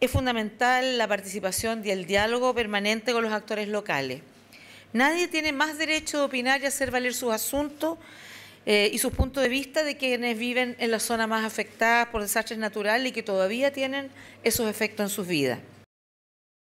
Es fundamental la participación y el diálogo permanente con los actores locales. Nadie tiene más derecho de opinar y hacer valer sus asuntos eh, y sus puntos de vista de quienes viven en las zonas más afectadas por desastres naturales y que todavía tienen esos efectos en sus vidas.